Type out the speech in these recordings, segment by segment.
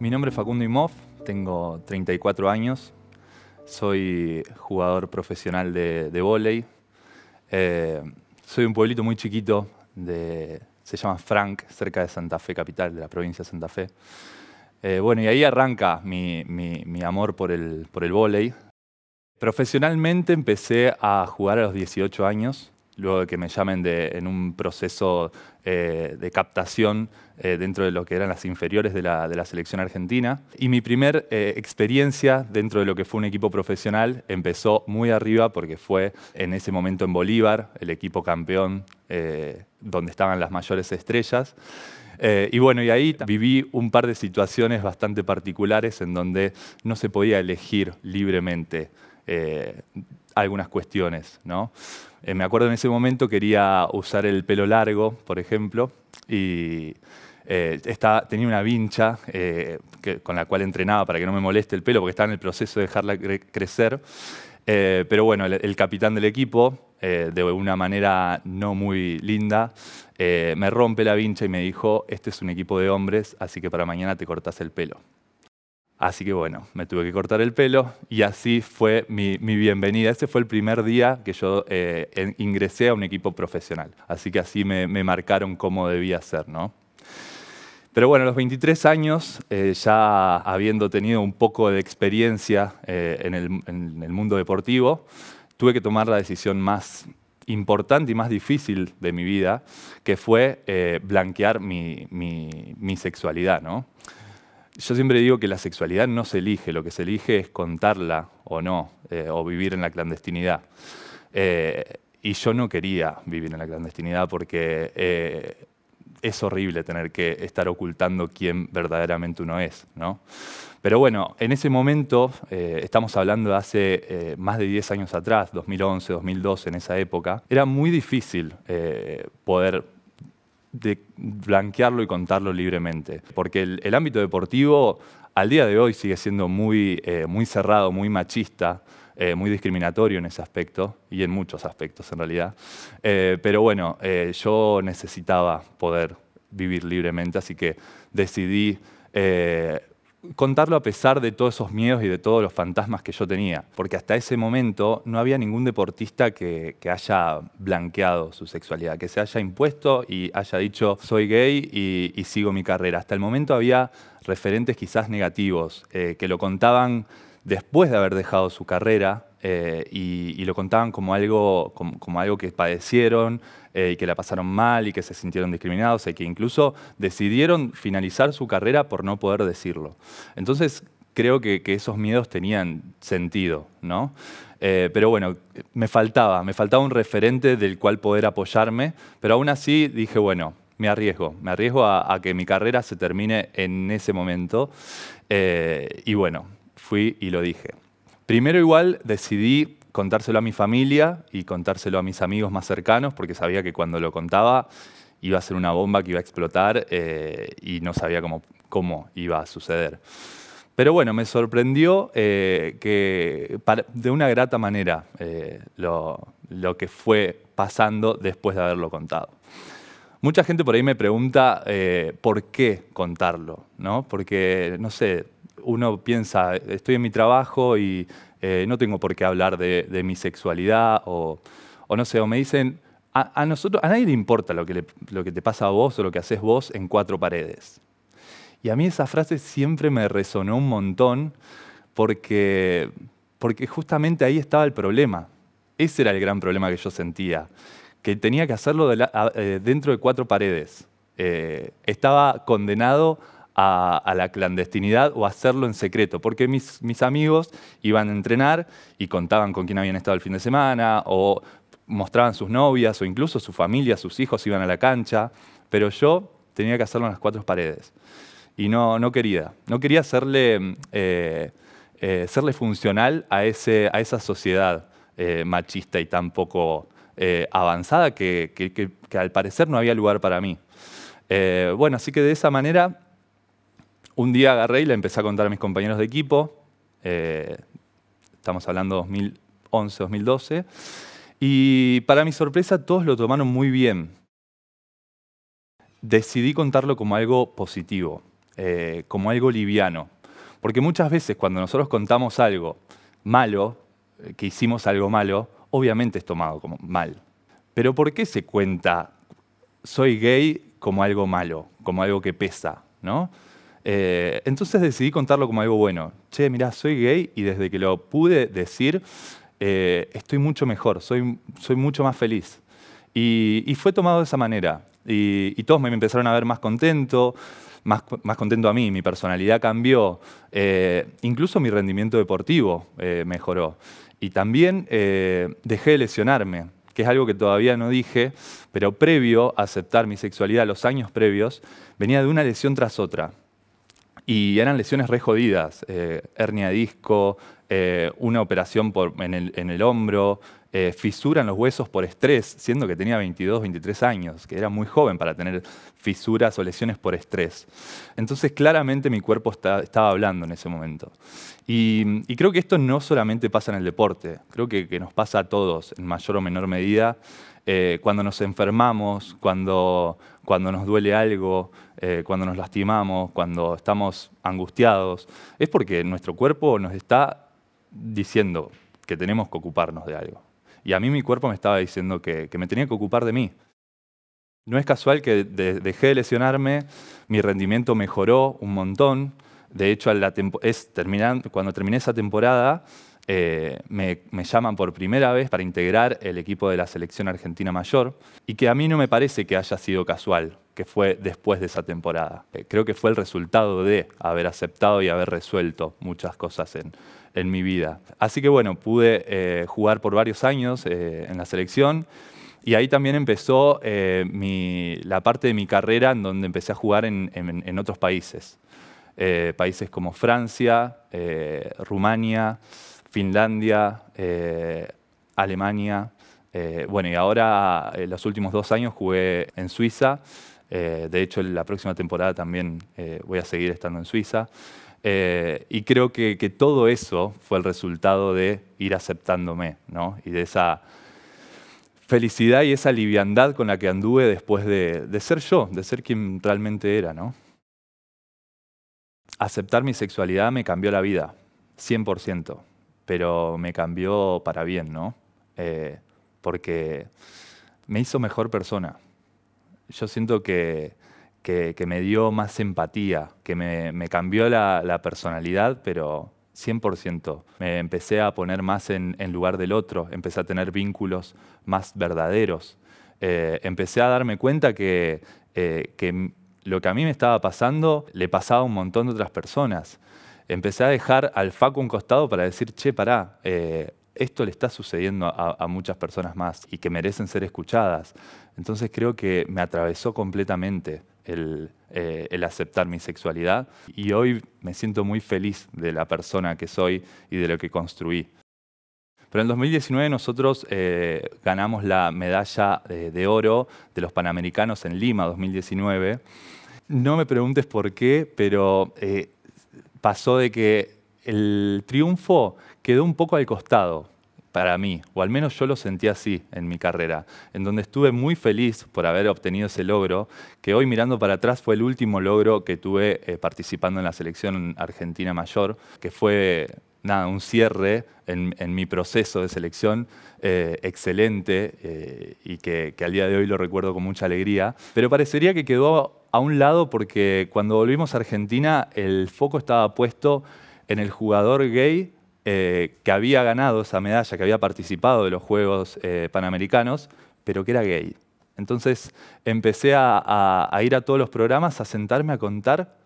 Mi nombre es Facundo Imov, tengo 34 años, soy jugador profesional de, de eh, soy un pueblito muy chiquito, se llama Frank, cerca de Santa Fe, capital de la provincia de Santa Fe. Eh, bueno, y ahí arranca mi, amor por el, por el Profesionalmente empecé a jugar a los 18 años luego de que me llamen de, en un proceso eh, de captación eh, dentro de lo que eran las inferiores de la, de la selección argentina. Y mi primer eh, experiencia dentro de lo que fue un equipo profesional empezó muy arriba porque fue en ese momento en Bolívar, el equipo campeón donde estaban las mayores estrellas. y bueno, y ahí viví un par de situaciones bastante particulares en donde no se podía elegir libremente eh, algunas cuestiones. Eh, me acuerdo en ese momento quería usar el pelo largo, por ejemplo, y eh, tenía una vincha eh, con la cual entrenaba para que no me moleste el pelo, porque estaba en el proceso de dejarla crecer. pero bueno, el, capitán del equipo, de una manera no muy linda, me rompe la vincha y me dijo, este es un equipo de hombres, así que para mañana te cortas el pelo. Así que bueno, me tuve que cortar el pelo y así fue mi, bienvenida. Ese fue el primer día que yo eh, ingresé a un equipo profesional. Así que así me, marcaron cómo debía ser, ¿no? Pero bueno, a los 23 años, eh, ya habiendo tenido un poco de experiencia eh, en, el, mundo deportivo, tuve que tomar la decisión más importante y más difícil de mi vida, que fue blanquear mi, mi sexualidad. ¿no? Yo siempre digo que la sexualidad no se elige, lo que se elige es contarla o no, eh, o vivir en la clandestinidad. Eh, y yo no quería vivir en la clandestinidad porque eh, es horrible tener que estar ocultando quién verdaderamente uno es. ¿no? Pero bueno, en ese momento, estamos hablando de hace más de 10 años atrás, 2011, 2012, en esa época, era muy difícil poder de blanquearlo y contarlo libremente. Porque el, ámbito deportivo al día de hoy sigue siendo muy, eh, muy cerrado, muy machista, eh, muy discriminatorio en ese aspecto y en muchos aspectos en realidad. Eh, pero bueno, yo necesitaba poder vivir libremente, así que decidí contarlo a pesar de todos esos miedos y de todos los fantasmas que yo tenía, porque hasta ese momento no había ningún deportista que, haya blanqueado su sexualidad, que se haya impuesto y haya dicho soy gay y, sigo mi carrera. Hasta el momento había referentes quizás negativos, eh, que lo contaban después de haber dejado su carrera eh, y, lo contaban como algo, como, algo que padecieron eh, y que la pasaron mal y que se sintieron discriminados y que incluso decidieron finalizar su carrera por no poder decirlo. Entonces creo que, esos miedos tenían sentido, ¿no? Eh, pero bueno, me faltaba, me faltaba un referente del cual poder apoyarme, pero aún así dije, bueno, me arriesgo, me arriesgo a que mi carrera se termine en ese momento. y bueno, fui y lo dije. Primero igual decidí contárselo a mi familia y contárselo a mis amigos más cercanos, porque sabía que cuando lo contaba iba a ser una bomba que iba a explotar eh, y no sabía cómo, cómo iba a suceder. Pero bueno, me sorprendió eh, que de una grata manera eh, lo, lo, que fue pasando después de haberlo contado. Mucha gente por ahí me pregunta por qué contarlo, ¿no? Porque, no sé, uno piensa, estoy en mi trabajo y eh, no tengo por qué hablar de, mi sexualidad o, no sé, o me dicen, a, nosotros, a nadie le importa lo que, lo que te pasa a vos o lo que haces vos en cuatro paredes. Y a mí esa frase siempre me resonó un montón porque, porque justamente ahí estaba el problema. Ese era el gran problema que yo sentía, que tenía que hacerlo eh, dentro de cuatro paredes. Eh, estaba condenado a, la clandestinidad o hacerlo en secreto, porque mis, mis amigos iban a entrenar y contaban con quién habían estado el fin de semana o mostraban sus novias o incluso su familia, sus hijos iban a la cancha, pero yo tenía que hacerlo en las cuatro paredes y no, no quería, no quería serle, serle eh, eh, funcional a, ese, a esa sociedad eh, machista y tan poco avanzada que, que, al parecer no había lugar para mí. bueno, así que de esa manera un día agarré y la empecé a contar a mis compañeros de equipo, eh, estamos hablando 2011, 2012, y para mi sorpresa todos lo tomaron muy bien. Decidí contarlo como algo positivo, eh, como algo liviano, porque muchas veces cuando nosotros contamos algo malo, eh, que hicimos algo malo, obviamente es tomado como mal. Pero ¿por qué se cuenta soy gay como algo malo, como algo que pesa? ¿no? Eh, entonces decidí contarlo como algo bueno. Che, mirá, soy gay y desde que lo pude decir, eh, estoy mucho mejor, soy, mucho más feliz. Y, fue tomado de esa manera. Y, todos me empezaron a ver más contento, más, contento a mí, mi personalidad cambió, eh, incluso mi rendimiento deportivo mejoró. Y también dejé de lesionarme, que es algo que todavía no dije, pero previo a aceptar mi sexualidad, los años previos, venía de una lesión tras otra y eran lesiones re jodidas, eh, hernia de disco, eh, una operación por, en, el, en, el, hombro, eh, en los huesos por estrés, siendo que tenía 22, 23 años, que era muy joven para tener fisuras o lesiones por estrés. Entonces claramente mi cuerpo estaba hablando en ese momento. Y, creo que esto no solamente pasa en el deporte, creo que, nos pasa a todos en mayor o menor medida. Eh, cuando nos enfermamos, cuando, cuando nos duele algo, eh, cuando nos lastimamos, cuando estamos angustiados, es porque nuestro cuerpo nos está diciendo que tenemos que ocuparnos de algo. Y a mí mi cuerpo me estaba diciendo que, me tenía que ocupar de mí. No es casual que dejé de lesionarme, mi rendimiento mejoró un montón. De hecho, es, cuando terminé esa temporada, eh, me, llaman por primera vez para integrar el equipo de la selección argentina mayor y que a mí no me parece que haya sido casual, que fue después de esa temporada. Eh, creo que fue el resultado de haber aceptado y haber resuelto muchas cosas en, en mi vida. Así que bueno, pude eh, jugar por varios años eh, en la selección y ahí también empezó eh, la parte de mi carrera en donde empecé a jugar en, en otros países. países como Francia, Rumania, Finlandia, Alemania. bueno, y ahora en los últimos dos años jugué en Suiza. de hecho, la próxima temporada también voy a seguir estando en Suiza. Eh, y creo que, todo eso fue el resultado de ir aceptándome, ¿no? Y de esa felicidad y esa liviandad con la que anduve después de, ser yo, de ser quien realmente era, ¿no? Aceptar mi sexualidad me cambió la vida, 100%, pero me cambió para bien, ¿no? Eh, porque me hizo mejor persona. Yo siento que que, me dio más empatía, que me, cambió la, personalidad, pero 100%. Me empecé a poner más en, lugar del otro, empecé a tener vínculos más verdaderos. Eh, empecé a darme cuenta que, eh, lo que a mí me estaba pasando le pasaba a un montón de otras personas. Empecé a dejar al faco un costado para decir, che, pará, eh, esto le está sucediendo a, muchas personas más y que merecen ser escuchadas. Entonces creo que me atravesó completamente. Eh, el, aceptar mi sexualidad. Y hoy me siento muy feliz de la persona que soy y de lo que construí. Pero en 2019 nosotros eh, ganamos la medalla eh, de oro de los Panamericanos en Lima 2019. No me preguntes por qué, pero pasó de que el triunfo quedó un poco al costado para mí, o al menos yo lo sentí así en mi carrera, en donde estuve muy feliz por haber obtenido ese logro, que hoy mirando para atrás fue el último logro que tuve eh, participando en la selección argentina mayor, que fue nada, un cierre en, mi proceso de selección eh, excelente eh, y que al día de hoy lo recuerdo con mucha alegría, pero parecería que quedó a un lado porque cuando volvimos a Argentina el foco estaba puesto en el jugador gay eh, que había ganado esa medalla, que había participado de los Juegos eh, Panamericanos, pero que era gay. Entonces empecé a, a ir a todos los programas a sentarme a contar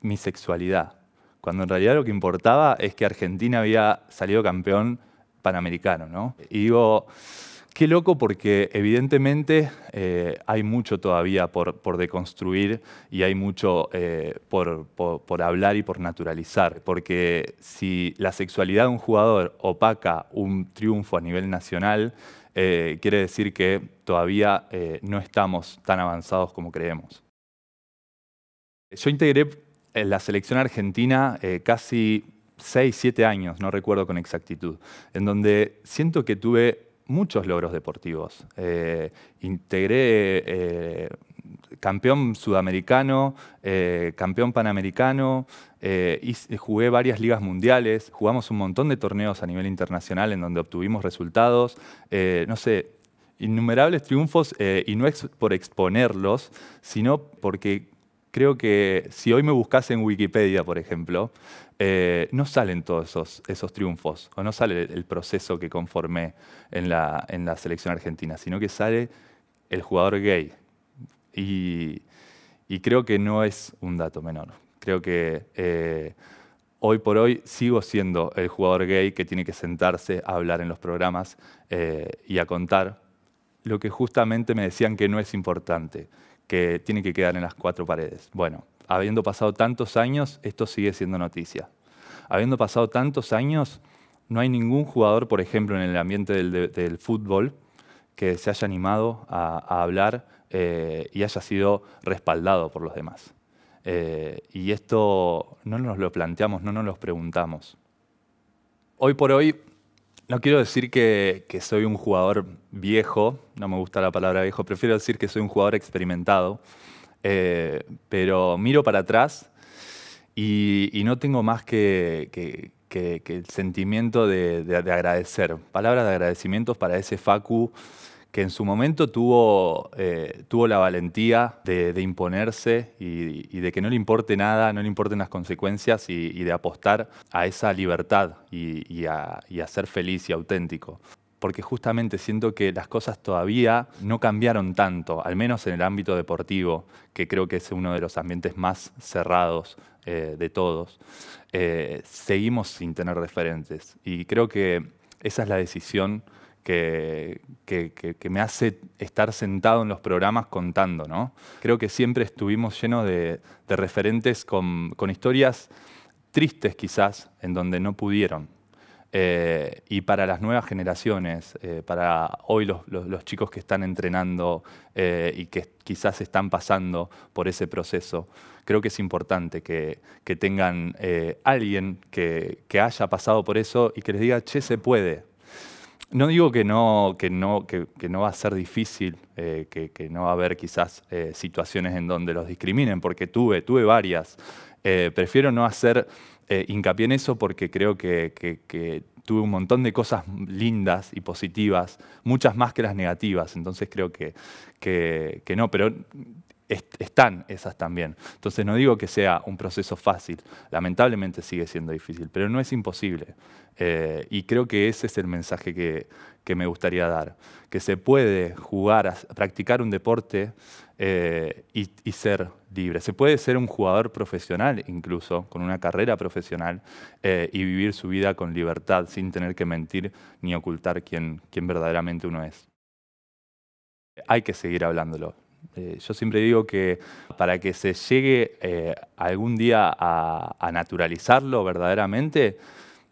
mi sexualidad, cuando en realidad lo que importaba es que Argentina había salido campeón panamericano. ¿no? Y digo, Qué loco porque evidentemente eh, hay mucho todavía por, deconstruir y hay mucho eh, por, hablar y por naturalizar, porque si la sexualidad de un jugador opaca un triunfo a nivel nacional, eh, quiere decir que todavía no estamos tan avanzados como creemos. Yo integré la selección argentina casi 6, 7 años, no recuerdo con exactitud, en donde siento que tuve muchos logros deportivos. Eh, integré eh, campeón sudamericano, eh, campeón panamericano, jugué varias ligas mundiales, jugamos un montón de torneos a nivel internacional en donde obtuvimos resultados. no sé, innumerables triunfos y no es por exponerlos, sino porque creo que si hoy me buscas en Wikipedia, por ejemplo, eh, no salen todos esos, triunfos, o no sale el proceso que conformé en la, selección argentina, sino que sale el jugador gay. Y, creo que no es un dato menor. Creo que eh, hoy por hoy sigo siendo el jugador gay que tiene que sentarse a hablar en los programas eh, y a contar lo que justamente me decían que no es importante, que tiene que quedar en las cuatro paredes. Bueno, habiendo pasado tantos años, esto sigue siendo noticia. Habiendo pasado tantos años, no hay ningún jugador, por ejemplo, en el ambiente del, fútbol, que se haya animado a, hablar eh, y haya sido respaldado por los demás. Eh, y esto no nos lo planteamos, no nos lo preguntamos. Hoy por hoy no quiero decir que, soy un jugador viejo, no me gusta la palabra viejo, prefiero decir que soy un jugador experimentado, eh, pero miro para atrás y, no tengo más que, que, el sentimiento de, de, agradecer, palabras de agradecimientos para ese Facu que en su momento tuvo, eh, tuvo la valentía de, imponerse y, de que no le importe nada, no le importen las consecuencias y, de apostar a esa libertad y a, ser feliz y auténtico porque justamente siento que las cosas todavía no cambiaron tanto, al menos en el ámbito deportivo, que creo que es uno de los ambientes más cerrados eh, de todos. Eh, seguimos sin tener referentes y creo que esa es la decisión que, me hace estar sentado en los programas contando. ¿no? Creo que siempre estuvimos llenos de, referentes con, historias tristes quizás, en donde no pudieron. Eh, y para las nuevas generaciones, eh, para hoy los, chicos que están entrenando eh, y que quizás están pasando por ese proceso, creo que es importante que, tengan alguien que haya pasado por eso y que les diga, che, se puede, no digo que no, que no, que, no va a ser difícil, eh, que, no va a haber quizás eh, situaciones en donde los discriminen, porque tuve, tuve varias. Eh, prefiero no hacer hincapié en eso porque creo que, tuve un montón de cosas lindas y positivas, muchas más que las negativas, entonces creo que, que no, pero están esas también. Entonces no digo que sea un proceso fácil, lamentablemente sigue siendo difícil, pero no es imposible. Eh, y creo que ese es el mensaje que, me gustaría dar, que se puede jugar, practicar un deporte eh, y, ser libre. Se puede ser un jugador profesional incluso, con una carrera profesional, eh, y vivir su vida con libertad, sin tener que mentir ni ocultar quién, quién verdaderamente uno es. Hay que seguir hablándolo. Eh, yo siempre digo que para que se llegue eh, algún día a, naturalizarlo verdaderamente,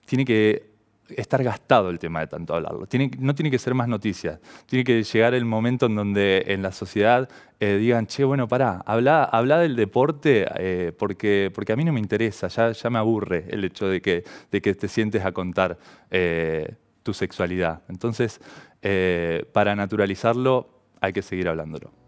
tiene que estar gastado el tema de tanto hablarlo. no tiene que ser más noticias. Tiene que llegar el momento en donde en la sociedad eh, digan, che, bueno, pará, habla, del deporte porque, a mí no me interesa, ya, me aburre el hecho de que te sientes a contar tu sexualidad. Entonces, para naturalizarlo hay que seguir hablándolo.